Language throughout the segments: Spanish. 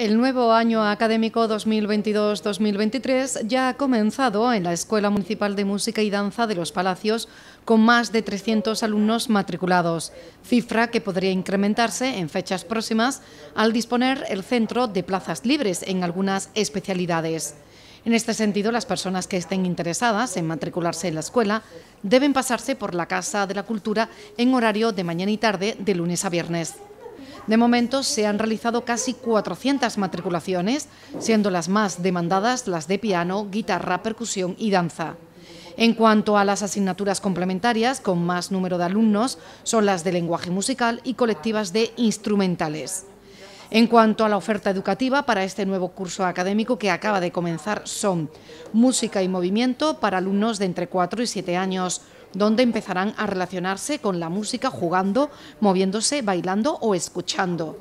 El nuevo año académico 2022-2023 ya ha comenzado en la Escuela Municipal de Música y Danza de los Palacios con más de 300 alumnos matriculados, cifra que podría incrementarse en fechas próximas al disponer el centro de plazas libres en algunas especialidades. En este sentido, las personas que estén interesadas en matricularse en la escuela deben pasarse por la Casa de la Cultura en horario de mañana y tarde de lunes a viernes. De momento se han realizado casi 400 matriculaciones, siendo las más demandadas las de piano, guitarra, percusión y danza. En cuanto a las asignaturas complementarias, con más número de alumnos, son las de lenguaje musical y colectivas de instrumentales. En cuanto a la oferta educativa para este nuevo curso académico que acaba de comenzar son música y movimiento para alumnos de entre 4 y 7 años, donde empezarán a relacionarse con la música jugando, moviéndose, bailando o escuchando.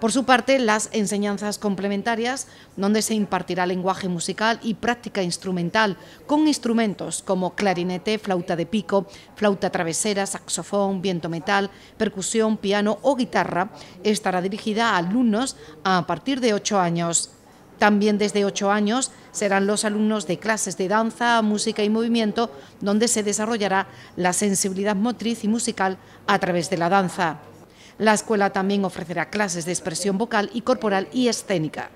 Por su parte, las enseñanzas complementarias, donde se impartirá lenguaje musical y práctica instrumental con instrumentos como clarinete, flauta de pico, flauta travesera, saxofón, viento metal, percusión, piano o guitarra, estará dirigida a alumnos a partir de 8 años. También desde ocho años serán los alumnos de clases de danza, música y movimiento, donde se desarrollará la sensibilidad motriz y musical a través de la danza. La escuela también ofrecerá clases de expresión vocal y corporal y escénica.